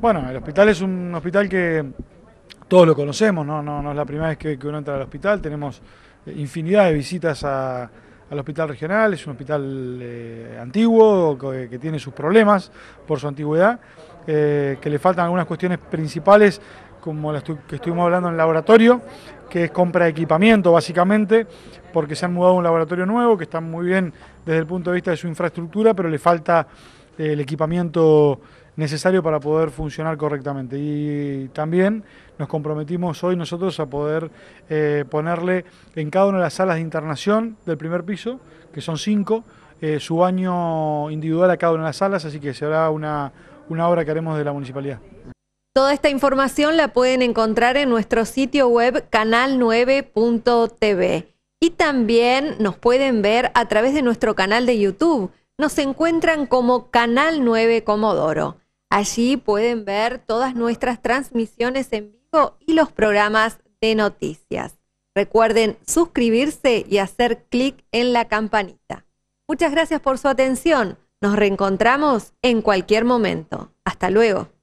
Bueno, el hospital es un hospital que todos lo conocemos, no, no, es la primera vez que, uno entra al hospital, tenemos eh, infinidad de visitas al hospital regional, es un hospital eh, antiguo eh, que, tiene sus problemas por su antigüedad, que le faltan algunas cuestiones principales como las que estuvimos hablando en el laboratorio, que es compra de equipamiento básicamente, porque se han mudado a un laboratorio nuevo que está muy bien desde el punto de vista de su infraestructura, pero le falta el equipamiento necesario para poder funcionar correctamente. Y también nos comprometimos hoy nosotros a poder eh, ponerle en cada una de las salas de internación del primer piso, que son cinco, eh, su baño individual a cada una de las salas, así que será una, una obra que haremos de la municipalidad. Toda esta información la pueden encontrar en nuestro sitio web canal9.tv y también nos pueden ver a través de nuestro canal de YouTube nos encuentran como Canal 9 Comodoro. Allí pueden ver todas nuestras transmisiones en vivo y los programas de noticias. Recuerden suscribirse y hacer clic en la campanita. Muchas gracias por su atención. Nos reencontramos en cualquier momento. Hasta luego.